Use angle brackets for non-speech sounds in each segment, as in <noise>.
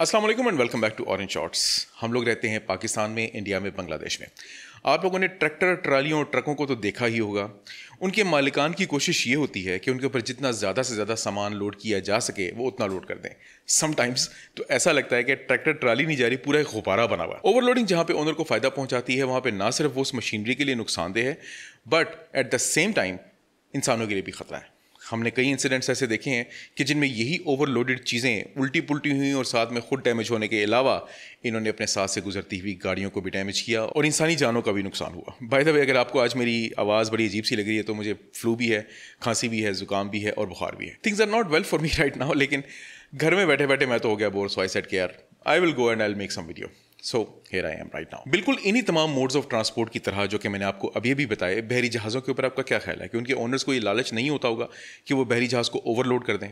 Aslam and welcome back to orange shorts हम लोग रहते हैं पाकिस्तान में इंडिया में बांग्लादेश में आप लोगों ने ट्रैक्टर ट्रालियों और ट्रकों को तो देखा ही होगा उनके मालिकान की कोशिश ये होती है कि उनके ऊपर जितना ज़्यादा से ज़्यादा सामान लोड किया जा सके वो उतना लोड कर दें समटाइम्स तो ऐसा लगता है कि ट्रैक्टर ट्राली नहीं जा रही पूरा एक गुब्बारा बना हुआ ओवरलोडिंग जहाँ पे ओनर को फ़ायदा पहुँचाती है वहाँ पर ना सिर्फ वो उस मशीनरी के लिए नुकसानदेह है but at the same time इंसानों के लिए भी खतरा है हमने कई इंसिडेंट्स ऐसे देखे हैं कि जिनमें यही ओवरलोडेड चीज़ें उल्टी पुल्टी हुई और साथ में खुद डैमेज होने के अलावा इन्होंने अपने साथ से गुजरती हुई गाड़ियों को भी डैमेज किया और इंसानी जानों का भी नुकसान हुआ बाय द वे अगर आपको आज मेरी आवाज़ बड़ी अजीब सी लग रही है तो मुझे फ्लू भी है खांसी भी है जुकाम भी है और बुखार भी है things are not well for me right now लेकिन घर में बैठे बैठे मैं तो हो गया bore so I set care I will go and I will make some video so here I am right now बिल्कुल इन्हीं तमाम मोड्स ऑफ ट्रांसपोर्ट की तरह जो कि मैंने आपको अभी भी बताए बहरी जहाज़ों के ऊपर आपका क्या ख्याल है कि उनके ओनर्स को ये लालच नहीं होता होगा कि वो बहरी जहाज़ को ओवरलोड कर दें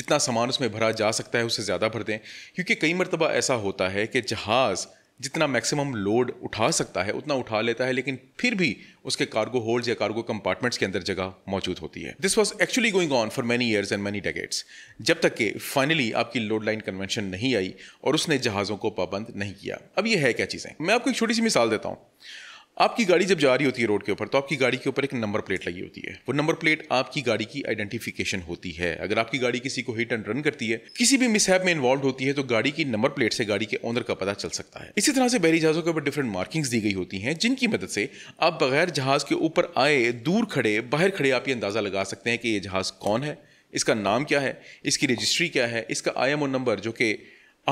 जितना सामान उसमें भरा जा सकता है उससे ज़्यादा भर दें क्योंकि कई मरतबा ऐसा होता है कि जहाज़ जितना मैक्सिमम लोड उठा सकता है उतना उठा लेता है लेकिन फिर भी उसके कार्गो होल्ड या कार्गो कंपार्टमेंट्स के अंदर जगह मौजूद होती है this was actually going on for many years and many decades जब तक कि फाइनली आपकी लोड लाइन कन्वेंशन नहीं आई और उसने जहाज़ों को पाबंद नहीं किया अब यह है क्या चीज़ें मैं आपको एक छोटी सी मिसाल देता हूँ आपकी गाड़ी जब जा रही होती है रोड के ऊपर तो आपकी गाड़ी के ऊपर एक नंबर प्लेट लगी होती है वो नंबर प्लेट आपकी गाड़ी की आइडेंटिफिकेशन होती है अगर आपकी गाड़ी किसी को हिट एंड रन करती है किसी भी मिसहैप में इन्वॉल्व होती है तो गाड़ी की नंबर प्लेट से गाड़ी के ओनर का पता चल सकता है इसी तरह से बहरी जहाजों के ऊपर डिफरेंट मार्किंग्स दी गई होती हैं जिनकी मदद से आप बगैर जहाज के ऊपर आए दूर खड़े बाहर खड़े आप ये अंदाजा लगा सकते हैं कि ये जहाज कौन है इसका नाम क्या है इसकी रजिस्ट्री क्या है इसका आई नंबर जो कि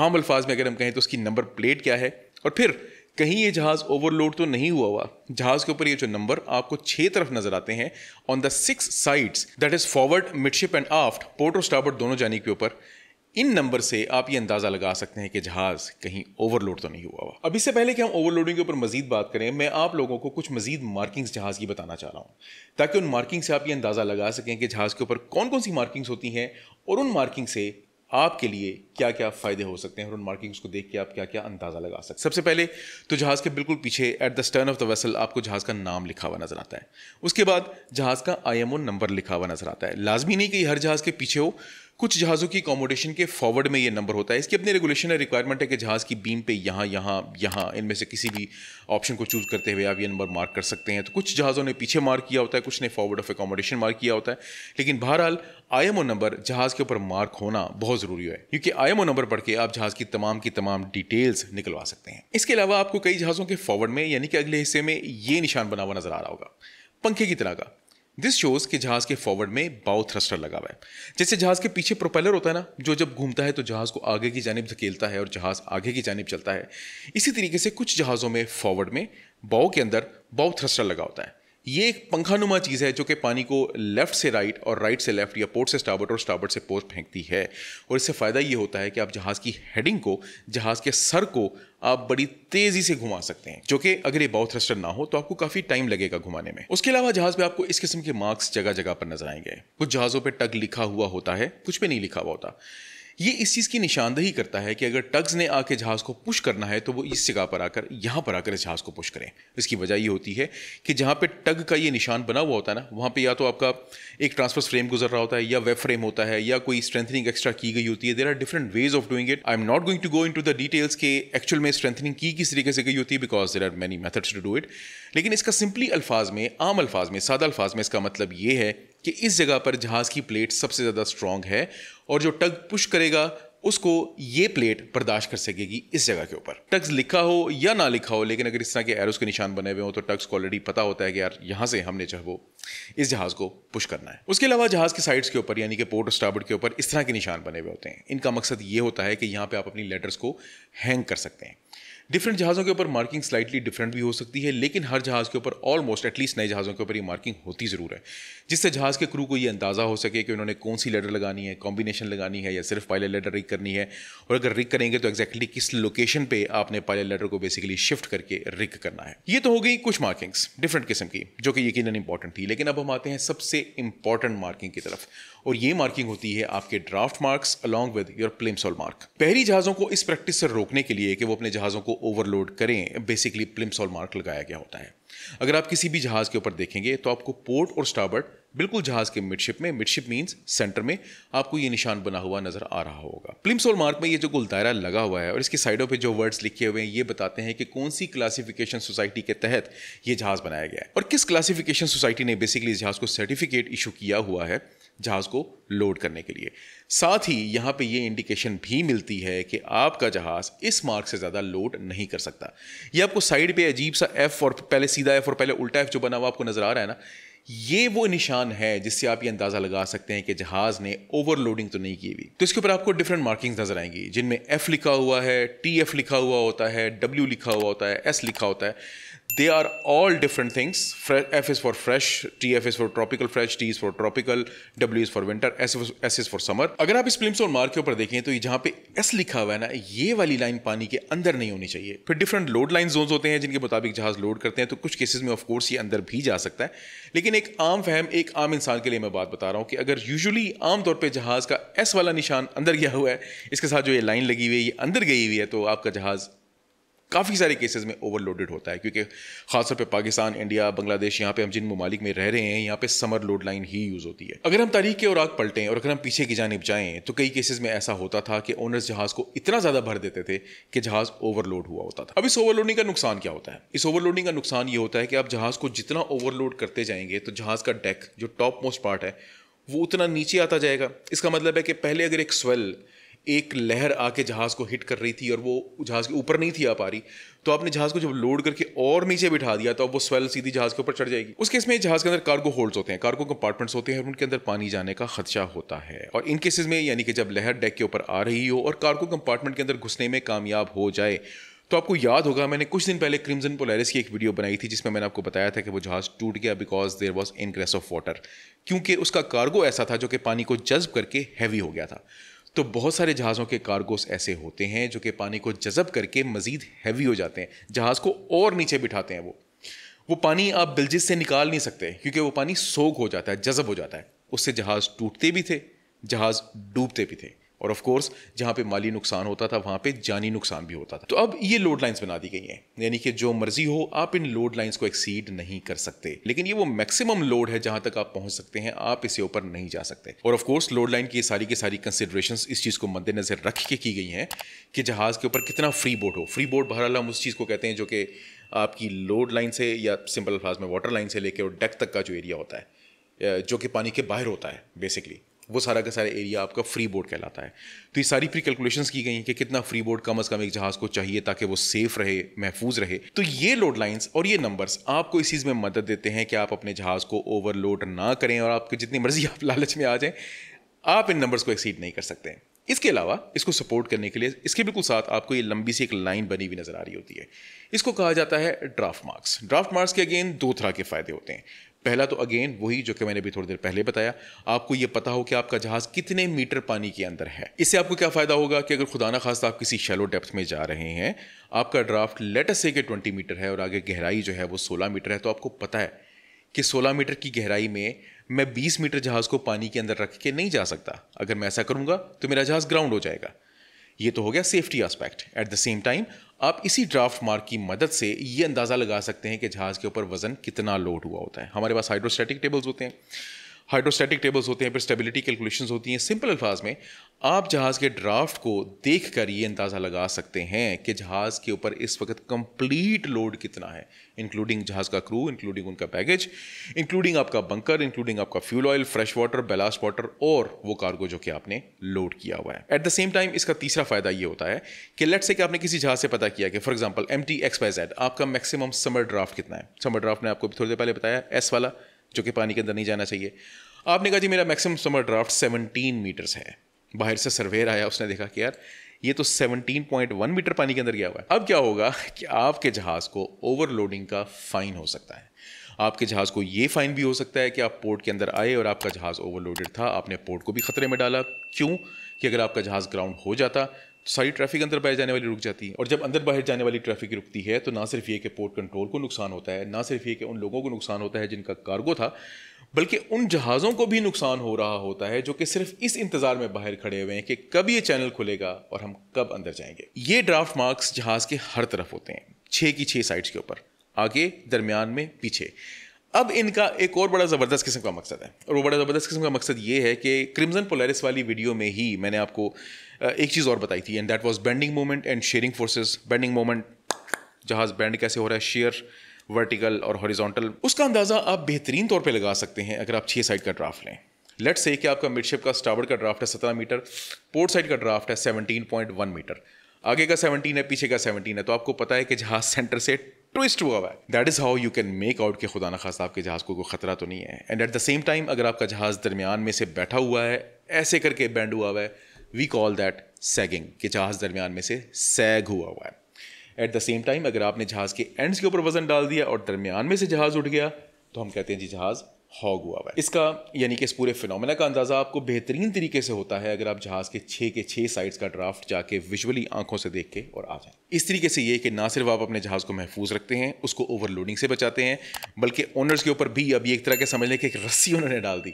आम अल्फाज में अगर हम कहें तो उसकी नंबर प्लेट क्या है और फिर कहीं ये जहाज़ ओवरलोड तो नहीं हुआ हुआ जहाज़ के ऊपर ये जो नंबर आपको छह तरफ नजर आते हैं on the six sides that is forward midship and aft port और स्टार्बर्ड दोनों जाने के ऊपर इन नंबर से आप ये अंदाज़ा लगा सकते हैं कि जहाज़ कहीं ओवरलोड तो नहीं हुआ हुआ अब इससे पहले कि हम ओवरलोडिंग के ऊपर मजीद बात करें मैं आप लोगों को कुछ मजीद मार्किंग्स जहाज़ की बताना चाह रहा हूँ ताकि उन मार्किंग से आप ये अंदाज़ा लगा सकें कि जहाज़ के ऊपर कौन कौन सी मार्किंग्स होती हैं और उन मार्किंग से आपके लिए क्या क्या फ़ायदे हो सकते हैं और उन मार्किंग्स को देख के आप क्या क्या अंदाज़ा लगा सकते हैं सबसे पहले तो जहाज़ के बिल्कुल पीछे at the stern of the vessel आपको जहाज़ का नाम लिखा हुआ नज़र आता है उसके बाद जहाज़ का आई नंबर लिखा हुआ नज़र आता है लाजमी नहीं कि हर जहाज़ के पीछे हो कुछ जहाज़ों की अकोमोडेशन के फॉरवर्ड में ये नंबर होता है इसकी अपनी रेगुलेशन है रिक्वायरमेंट है कि जहाज़ की बीम पे यहाँ यहाँ यहाँ इनमें से किसी भी ऑप्शन को चूज़ करते हुए आप ये नंबर मार्क कर सकते हैं तो कुछ जहाज़ों ने पीछे मार्क किया होता है कुछ ने फॉरवर्ड ऑफ अकोमोडेशन मार्क किया होता है लेकिन बहरहाल आई नंबर जहाज़ के ऊपर मार्क होना बहुत ज़रूरी है क्योंकि आई नंबर पढ़ के आप जहाज़ की तमाम की तमाम डिटेल्स निकलवा सकते हैं इसके अलावा आपको कई जहाज़ों के फॉरवर्ड में यानी कि अगले हिस्से में ये निशान बना हुआ नज़र आ रहा होगा पंखे की तरह का दिस शोज कि जहाज के फॉरवर्ड में बाउ थ्रस्टर लगा हुआ है जैसे जहाज के पीछे प्रोपेलर होता है ना जो जब घूमता है तो जहाज को आगे की जानब धकेलता है और जहाज आगे की जानब चलता है इसी तरीके से कुछ जहाज़ों में फॉरवर्ड में बाउ के अंदर बाउ थ्रस्टर लगा होता है ये एक पंखानुमा चीज़ है जो कि पानी को लेफ़्ट से राइट और राइट से लेफ़्ट या पोर्ट से स्टार्बर्ट और स्टाबर्ट से पोर्ट फेंकती है और इससे फ़ायदा ये होता है कि आप जहाज़ की हेडिंग को जहाज़ के सर को आप बड़ी तेज़ी से घुमा सकते हैं जो कि अगर ये बाउ थ्रस्टर ना हो तो आपको काफ़ी टाइम लगेगा घुमाने में उसके अलावा जहाज़ पे आपको इस किस्म के मार्क्स जगह जगह पर नजर आएंगे कुछ जहाज़ों पर टग लिखा हुआ होता है कुछ पे नहीं लिखा हुआ होता ये इस चीज़ की निशानदही करता है कि अगर टग्स ने आके जहाज़ को पुश करना है तो वो इस जगह पर आकर यहाँ पर आकर इस जहाज़ को पुश करें इसकी वजह ये होती है कि जहाँ पे टग का ये निशान बना हुआ होता है ना वहाँ पे या तो आपका एक ट्रांसफर्स फ्रेम गुजर रहा होता है या वेब फ्रेम होता है या कोई स्ट्रेंथनिंग एक्स्ट्रा की गई होती है there are different ways of doing it I am not going to go into the details के एक्चुअल में स्ट्रेंथनिंग की किस तरीके से गई होती है because there are many methods to do it लेकिन इसका सिंपली अल्फाज में आम अल्फाज में सादा अल्फाज में इसका मतलब ये है कि इस जगह पर जहाज़ की प्लेट सबसे ज़्यादा स्ट्रॉन्ग है और जो टग पुश करेगा उसको ये प्लेट बर्दाश्त कर सकेगी इस जगह के ऊपर टग्स लिखा हो या ना लिखा हो लेकिन अगर इस तरह के एरोस के निशान बने हुए हो तो टग्स को ऑलरेडी पता होता है कि यार यहाँ से हमने जो वो इस जहाज़ को पुश करना है उसके अलावा जहाज़ के साइड्स के ऊपर यानी कि पोर्ट और स्टार्बर्ड के ऊपर इस तरह के निशान बने हुए होते हैं इनका मकसद ये होता है कि यहाँ पर आप अपनी लेटर्स को हैंग कर सकते हैं डिफरेंट जहाज़ों के ऊपर मार्किंग स्लाइटली डिफरेंट भी हो सकती है लेकिन हर जहाज़ के ऊपर ऑलमोस्ट एटलीस्ट नए जहाज़ों के ऊपर ये मार्किंग होती ज़रूर है जिससे जहाज़ के क्रू को ये अंदाज़ा हो सके कि उन्होंने कौन सी लेटर लगानी है कॉम्बिनेशन लगानी है या सिर्फ पायलट लेटर रिक करनी है और अगर रिक करेंगे तो एक्जैक्टली किस लोकेशन पर आपने पायलट लेटर को बेसिकली शिफ्ट करके रिक करना है ये तो हो गई कुछ मार्किंग्स डिफरेंट किस्म की जो कि यकीन इंपॉर्टेंट थी लेकिन अब हम आते हैं सबसे इंपॉर्टेंट मार्किंग की तरफ और ये मार्किंग होती है आपके draft marks along with your Plimsoll mark पहली जहाज़ों को इस प्रैक्टिस से रोकने के लिए कि वो अपने जहाज़ों को ओवरलोड करें बेसिकली प्लिम्स और मार्क लगाया गया होता है अगर आप किसी भी जहाज़ के ऊपर देखेंगे तो आपको पोर्ट और स्टार्बर्ड बिल्कुल जहाज के मिडशिप में मिडशिप मींस सेंटर में आपको ये निशान बना हुआ नजर आ रहा होगा प्लिम्स और मार्क में ये जो गुलदायरा लगा हुआ है और इसकी साइडों पे जो वर्ड्स लिखे हुए हैं ये बताते हैं कि कौन सी क्लासिफिकेशन सोसाइटी के तहत ये जहाज बनाया गया है और किस क्लासिफिकेशन सोसाइटी ने बेसिकली इस जहाज को सर्टिफिकेट इशू किया हुआ है जहाज़ को लोड करने के लिए साथ ही यहाँ पे ये इंडिकेशन भी मिलती है कि आपका जहाज़ इस मार्क से ज़्यादा लोड नहीं कर सकता ये आपको साइड पे अजीब सा एफ़ और पहले सीधा एफ़ और पहले उल्टा एफ़ जो बना हुआ आपको नज़र आ रहा है ना ये वो निशान है जिससे आप ये अंदाज़ा लगा सकते हैं कि जहाज़ ने ओवरलोडिंग तो नहीं की हुई तो इसके ऊपर आपको डिफरेंट मार्किंग्स नज़र आएंगी जिनमें एफ़ लिखा हुआ है टी एफ़ लिखा हुआ होता है डब्ल्यू लिखा हुआ होता है एस लिखा होता है they are all different things. F is for fresh, TF is for tropical fresh, T is for tropical, W is for winter, S is, S is for summer. अगर आप इस फिल्म और मार के ऊपर देखें तो ये जहाँ पे S लिखा हुआ है ना ये वाली लाइन पानी के अंदर नहीं होनी चाहिए फिर डिफरेंट लोड लाइन जोन होते हैं जिनके मुताबिक जहाज लोड करते हैं तो कुछ केसेज में ऑफकोर्स ये अंदर भी जा सकता है लेकिन एक आम फहम एक आम इंसान के लिए मैं बात बता रहा हूँ कि अगर यूजली आमतौर पर जहाज का एस वाला निशान अंदर गया हुआ है इसके साथ जो ये लाइन लगी हुई है ये अंदर गई हुई है तो आपका जहाज़ काफ़ी सारे केसेस में ओवरलोडेड होता है क्योंकि खासतौर पे पाकिस्तान इंडिया बांग्लादेश यहाँ पे हम जिन ममालिक में रह रहे हैं यहाँ पे समर लोड लाइन ही यूज़ होती है अगर हम तारीख के और आग पलटें और अगर हम पीछे की जानब जाएँ तो कई केसेस में ऐसा होता था कि ओनर्स जहाज़ को इतना ज़्यादा भर देते थे कि जहाज़ ओवरलोड हुआ होता था अब इस ओवरलोडिंग का नुकसान क्या होता है इस ओवरलोडिंग का नुकसान ये होता है कि आप जहाज़ को जितना ओवरलोड करते जाएंगे तो जहाज़ का डेक जो टॉप मोस्ट पार्ट है वो उतना नीचे आता जाएगा इसका मतलब है कि पहले अगर एक स्वेल एक लहर आके जहाज़ को हिट कर रही थी और वो जहाज़ के ऊपर नहीं थी आ पा रही तो आपने जहाज़ को जब लोड करके और नीचे बिठा दिया तो अब वो स्वेल सीधी जहाज़ के ऊपर चढ़ जाएगी उस केस में जहाज़ के अंदर कार्गो होल्ड्स होते हैं कार्गो कंपार्टमेंट्स होते हैं और उनके अंदर पानी जाने का खदशा होता है और इन केसेस में यानी कि जब लहर डेक के ऊपर आ रही हो और कार्गो कंपार्टमेंट के अंदर घुसने में कामयाब हो जाए तो आपको याद होगा मैंने कुछ दिन पहले क्रिमजन पोलैरिस की एक वीडियो बनाई थी जिसमें मैंने आपको बताया था कि वो जहाज़ टूट गया because there was ingress of water क्योंकि उसका कार्गो ऐसा था जो कि पानी को जज्ब करके हैवी हो गया था तो बहुत सारे जहाज़ों के कार्गोस ऐसे होते हैं जो कि पानी को जज़ब करके मज़ीद हैवी हो जाते हैं जहाज़ को और नीचे बिठाते हैं वो वो पानी आप बिलजिस से निकाल नहीं सकते क्योंकि वो पानी सोख हो जाता है जज़ब हो जाता है उससे जहाज़ टूटते भी थे जहाज़ डूबते भी थे और ऑफ कोर्स जहाँ पे माली नुकसान होता था वहाँ पे जानी नुकसान भी होता था तो अब ये लोड लाइंस बना दी गई हैं यानी कि जो मर्जी हो आप इन लोड लाइंस को एक्सीड नहीं कर सकते लेकिन ये वो मैक्सिमम लोड है जहाँ तक आप पहुँच सकते हैं आप इसे ऊपर नहीं जा सकते और ऑफ कोर्स लोड लाइन की सारी की सारी कंसिडरेशन इस चीज़ को मद्देनजर रख के की गई हैं कि जहाज़ के ऊपर कितना फ्री बोट हो फ्री बोट बहरहाल हम उस चीज़ को कहते हैं जो कि आपकी लोड लाइन से या सिंपल अल्फाज में वाटर लाइन से लेकर और डेक तक का जो एरिया होता है जो कि पानी के बाहर होता है बेसिकली वो सारा का सारा एरिया आपका फ्री बोर्ड कहलाता है तो ये सारी प्री कैलकुलेशंस की गई हैं कि कितना फ्री बोर्ड कम अज़ कम एक जहाज़ को चाहिए ताकि वो सेफ रहे महफूज रहे तो ये लोड लाइन्स और ये नंबर्स आपको इस चीज़ में मदद देते हैं कि आप अपने जहाज़ को ओवरलोड ना करें और आपकी जितनी मर्जी आप <laughs> लालच में आ जाएँ आप इन नंबर्स को एक्सीड नहीं कर सकते इसके अलावा इसको सपोर्ट करने के लिए इसके बिल्कुल साथ आपको ये लंबी सी एक लाइन बनी हुई नज़र आ रही होती है इसको कहा जाता है ड्राफ्ट मार्क्स ड्राफ्ट मार्क्स के अगेन दो तरह के फ़ायदे होते हैं पहला तो अगेन वही जो कि मैंने अभी थोड़ी देर पहले बताया आपको ये पता हो कि आपका जहाज़ कितने मीटर पानी के अंदर है इससे आपको क्या फ़ायदा होगा कि अगर खुदा ना खास आप किसी शेलो डेप्थ में जा रहे हैं आपका ड्राफ्ट लेटस से कि ट्वेंटी मीटर है और आगे गहराई जो है वो सोलह मीटर है तो आपको पता है कि सोलह मीटर की गहराई में मैं बीस मीटर जहाज़ को पानी के अंदर रख के नहीं जा सकता अगर मैं ऐसा करूँगा तो मेरा जहाज़ ग्राउंड हो जाएगा ये तो हो गया safety aspect at the same time आप इसी ड्राफ्ट मार्क की मदद से ये अंदाज़ा लगा सकते हैं कि जहाज़ के ऊपर वज़न कितना लोड हुआ होता है हमारे पास हाइड्रोस्टैटिक टेबल्स होते हैं हाइड्रोस्टैटिक टेबल्स होते हैं फिर स्टेबिलिटी कैलकुलेशंस होती हैं सिंपल अल्फाज में आप जहाज़ के ड्राफ्ट को देख कर ये अंदाज़ा लगा सकते हैं कि जहाज़ के ऊपर इस वक्त कंप्लीट लोड कितना है इंक्लूडिंग जहाज़ का क्रू इंक्लूडिंग उनका पैकेज इंक्लूडिंग आपका बंकर इंक्लूडिंग आपका fuel oil fresh water ballast water और वो कार्गो जो कि आपने लोड किया हुआ है एट द सेम टाइम इसका तीसरा फ़ायदा ये होता है कि लेट से कि आपने किसी जहाज़ से पता किया कि for example M T X आपका मैक्सिमम समर ड्राफ्ट कितना है समर ड्राफ्ट ने आपको थोड़ी देर पहले बताया एस वाला जो कि पानी के अंदर नहीं जाना चाहिए आपने कहा जी मेरा मैक्सिमम समर ड्राफ्ट 17 मीटर्स है बाहर से सर्वेयर आया उसने देखा कि यार ये तो 17.1 मीटर पानी के अंदर गया हुआ है अब क्या होगा कि आपके जहाज़ को ओवरलोडिंग का फ़ाइन हो सकता है आपके जहाज़ को ये फ़ाइन भी हो सकता है कि आप पोर्ट के अंदर आए और आपका जहाज़ ओवरलोडेड था आपने पोर्ट को भी ख़तरे में डाला क्यों कि अगर आपका जहाज़ ग्राउंड हो जाता सारी ट्रैफिक अंदर बाहर जाने वाली रुक जाती है और जब अंदर बाहर जाने वाली ट्रैफिक रुकती है तो ना सिर्फ ये कि पोर्ट कंट्रोल को नुकसान होता है ना सिर्फ ये कि उन लोगों को नुकसान होता है जिनका कार्गो था बल्कि उन जहाज़ों को भी नुकसान हो रहा होता है जो कि सिर्फ इस इंतज़ार में बाहर खड़े हुए हैं कि कब ये चैनल खुलेगा और हम कब अंदर जाएंगे ये ड्राफ्ट मार्क्स जहाज़ के हर तरफ होते हैं छः की छः साइड्स के ऊपर आगे दरमियान में पीछे अब इनका एक और बड़ा ज़बरदस्त किस्म का मकसद है और वो बड़ा ज़बरदस्त किस्म का मकसद ये है कि क्रिमज़न पोलरिस वाली वीडियो में ही मैंने आपको एक चीज़ और बताई थी and that was bending moment and shearing forces bending moment जहाज़ बैंड कैसे हो रहा है शेयर वर्टिकल और हॉरिजॉन्टल उसका अंदाज़ा आप बेहतरीन तौर पे लगा सकते हैं अगर आप छः साइड का ड्राफ्ट लें लेट से कि आपका मिडशिप का स्टावर का ड्राफ्ट है सत्रह मीटर पोर्ट साइड का ड्राफ्ट है सेवनटीन पॉइंट वन मीटर आगे का सेवनटीन है पीछे का सेवनटीन है तो आपको पता है कि जहाज़ सेंटर से ट्विस्ट हुआ हुआ है that is how you can make out के खुदा ना खास आपके जहाज़ को कोई खतरा तो नहीं है and at the same time अगर आपका जहाज़ दरमियान में से बैठा हुआ है ऐसे करके बैंड हुआ हुआ है वी कॉल दैट सैगिंग के जहाज़ दरमियान में से सैग हुआ हुआ है एट द सेम टाइम अगर आपने जहाज़ के एंड्स के ऊपर वजन डाल दिया और दरमियान में से जहाज़ उठ गया तो हम कहते हैं जी जहाज़ हॉग हुआ हुआ है इसका यानी कि इस पूरे फिनोमेना का अंदाज़ा आपको बेहतरीन तरीके से होता है अगर आप जहाज़ के छः के छः साइड्स का ड्राफ्ट जाके विजुअली आंखों से देख के और आ जाए इस तरीके से ये कि ना सिर्फ आप अपने जहाज़ को महफूज रखते हैं उसको ओवरलोडिंग से बचाते हैं बल्कि ओनर्स के ऊपर भी अभी एक तरह के समझ लें कि एक रस्सी उन्होंने डाल दी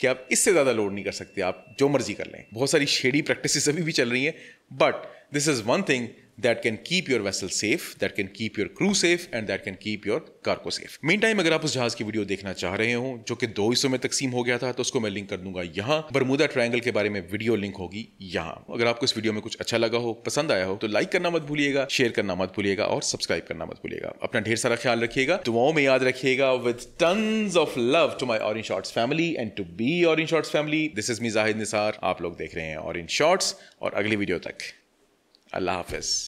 कि आप इससे ज़्यादा लोड नहीं कर सकते आप जो मर्जी कर लें बहुत सारी शेडी प्रैक्टिस अभी भी चल रही हैं but this is one thing that can keep your vessel safe, that can keep your crew safe and that can keep your cargo safe. Meantime अगर आप उस जहाज की वीडियो देखना चाह रहे हो जो कि दो हिस्सों में तकसीम हो गया था तो उसको मैं लिंक कर दूंगा यहाँ बरमुदा ट्रायंगल के बारे में वीडियो लिंक होगी यहाँ अगर आपको इस वीडियो में कुछ अच्छा लगा हो पसंद आया हो तो लाइक करना मत भूलिएगा शेयर करना मत भूलिएगा और सब्सक्राइब करना मत भूलिएगा अपना ढेर सारा ख्याल रखिएगा दुआओं में याद रखिएगा with tons of love to my orange shorts family and to be orange shorts family this is me Zahid Nisar आप लोग देख रहे हैं ऑरेंज शॉर्ट्स और अगली वीडियो तक अल्लाह हाफिज़